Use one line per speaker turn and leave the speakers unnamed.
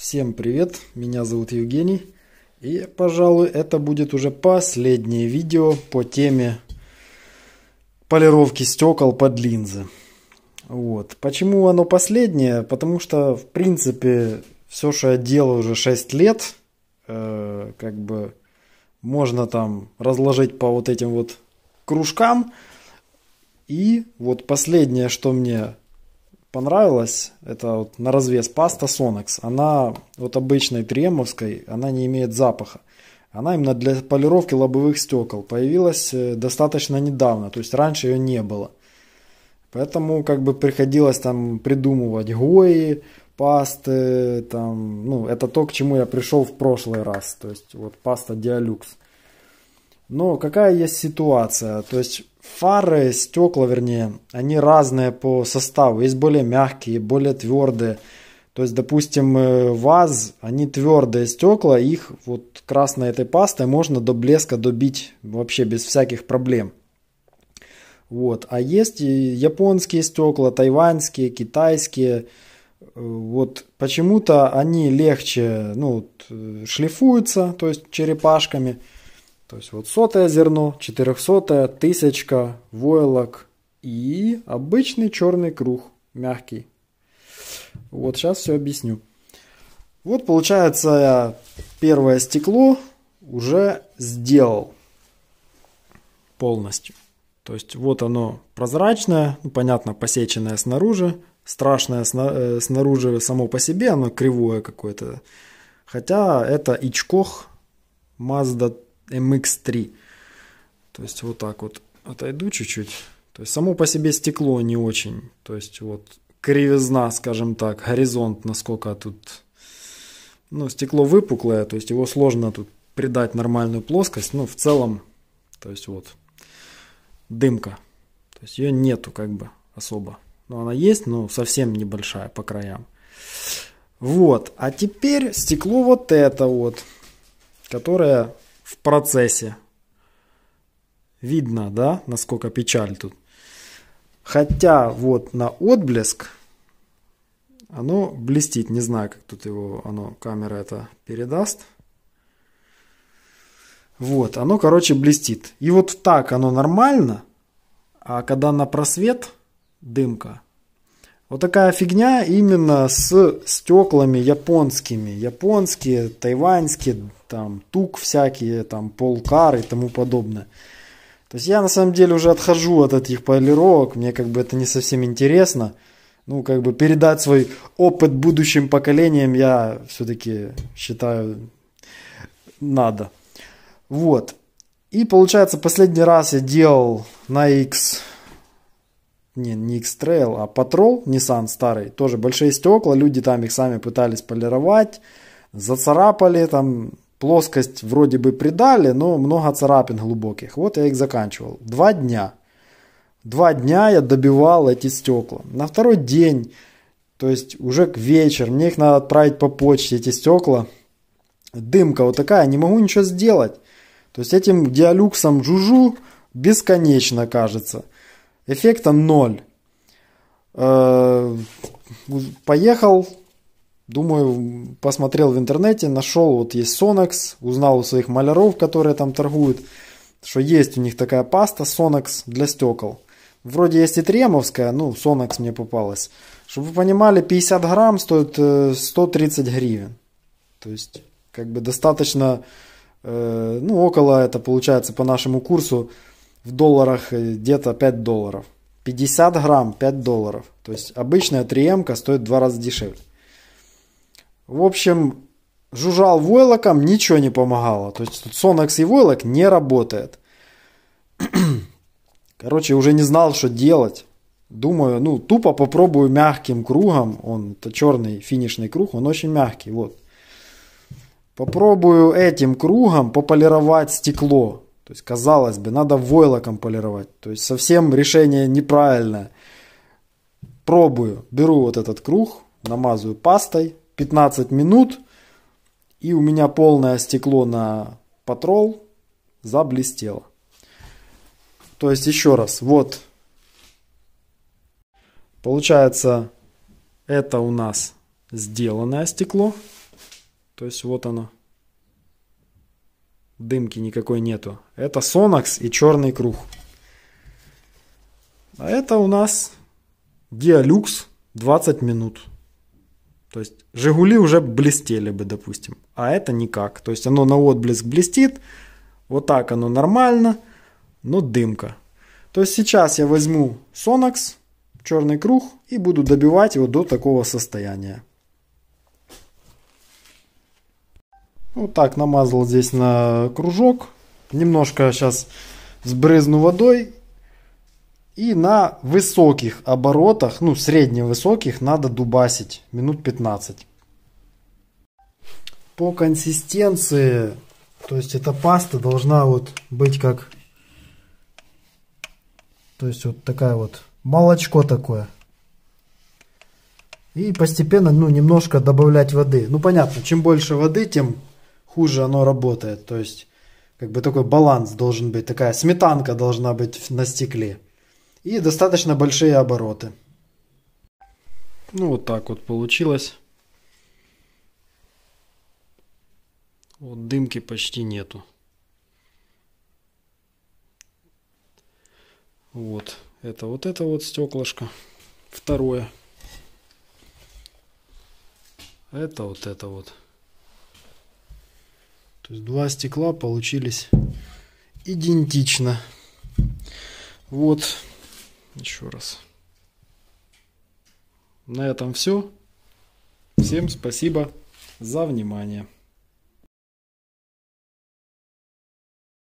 Всем привет, меня зовут Евгений. И, пожалуй, это будет уже последнее видео по теме полировки стекол под линзы. Вот. Почему оно последнее? Потому что, в принципе, все, что я делаю уже 6 лет, э, как бы можно там разложить по вот этим вот кружкам. И вот последнее, что мне понравилась, это вот на развес паста Sonex. Она вот обычной тремовской, она не имеет запаха. Она именно для полировки лобовых стекол появилась э, достаточно недавно, то есть раньше ее не было. Поэтому как бы приходилось там придумывать гои, пасты, там, ну, это то, к чему я пришел в прошлый раз, то есть вот паста Dialux, Но какая есть ситуация, то есть Фары, стекла, вернее, они разные по составу. Есть более мягкие, более твердые. То есть, допустим, э, ВАЗ, они твердые стекла, их вот красной этой пастой можно до блеска добить вообще без всяких проблем. Вот. А есть и японские стекла, тайваньские, китайские. Э, вот почему-то они легче ну, э, шлифуются, то есть черепашками. То есть вот сотое зерно, четырехсотое, тысячка, войлок и обычный черный круг, мягкий. Вот сейчас все объясню. Вот получается я первое стекло уже сделал полностью. То есть вот оно прозрачное, ну, понятно, посеченное снаружи, страшное сна э, снаружи само по себе, оно кривое какое-то. Хотя это Ичкох Mazda MX3. То есть вот так вот отойду чуть-чуть. То есть само по себе стекло не очень. То есть вот кривизна, скажем так, горизонт, насколько тут... Ну, стекло выпуклое, то есть его сложно тут придать нормальную плоскость. Ну, в целом, то есть вот дымка. То есть ее нету как бы особо. Но ну, она есть, но совсем небольшая по краям. Вот. А теперь стекло вот это вот, которое в процессе. Видно, да, насколько печаль тут. Хотя вот на отблеск оно блестит. Не знаю, как тут его, оно, камера это передаст. Вот, оно, короче, блестит. И вот так оно нормально, а когда на просвет дымка, вот такая фигня именно с стеклами японскими. Японские, тайваньские, там тук всякие, там полкар и тому подобное. То есть я на самом деле уже отхожу от этих полировок, мне как бы это не совсем интересно. Ну, как бы передать свой опыт будущим поколениям я все-таки считаю надо. Вот. И получается, последний раз я делал на X, не, не X-Trail, а Patrol, Nissan старый, тоже большие стекла, люди там их сами пытались полировать, зацарапали там, плоскость вроде бы придали, но много царапин глубоких. Вот я их заканчивал. Два дня. Два дня я добивал эти стекла. На второй день, то есть уже к вечеру, мне их надо отправить по почте, эти стекла. Дымка вот такая, не могу ничего сделать. То есть этим диалюксом жужу бесконечно кажется. Эффекта ноль. Э, поехал Думаю, посмотрел в интернете, нашел, вот есть Sonex, узнал у своих маляров, которые там торгуют, что есть у них такая паста Sonex для стекол. Вроде есть и тремовская, ну, Sonex мне попалась. Чтобы вы понимали, 50 грамм стоит 130 э, гривен. То есть, как бы достаточно, э, ну, около, это получается по нашему курсу, в долларах э, где-то 5 долларов. 50 грамм 5 долларов. То есть, обычная 3 стоит в два раза дешевле. В общем, жужжал войлоком, ничего не помогало. То есть тут Sonox и войлок не работает. Короче, уже не знал, что делать. Думаю, ну, тупо попробую мягким кругом. Он, это черный финишный круг, он очень мягкий, вот. Попробую этим кругом пополировать стекло. То есть, казалось бы, надо войлоком полировать. То есть, совсем решение неправильное. Пробую. Беру вот этот круг, намазываю пастой, 15 минут, и у меня полное стекло на патрол заблестело. То есть еще раз, вот получается это у нас сделанное стекло. То есть вот оно. Дымки никакой нету. Это Sonax и черный круг. А это у нас Dialux 20 минут. То есть «Жигули» уже блестели бы, допустим, а это никак. То есть оно на отблеск блестит, вот так оно нормально, но дымка. То есть сейчас я возьму Сонакс, черный круг, и буду добивать его до такого состояния. Вот так намазал здесь на кружок. Немножко сейчас сбрызну водой и на высоких оборотах, ну средневысоких, надо дубасить минут 15. По консистенции, то есть эта паста должна вот быть как, то есть вот такая вот, молочко такое. И постепенно, ну, немножко добавлять воды. Ну, понятно, чем больше воды, тем хуже оно работает. То есть, как бы такой баланс должен быть, такая сметанка должна быть на стекле и достаточно большие обороты. Ну вот так вот получилось. Вот дымки почти нету. Вот это вот это вот стеклышко. Второе. Это вот это вот. То есть два стекла получились идентично. Вот еще раз. На этом все. Всем спасибо за внимание.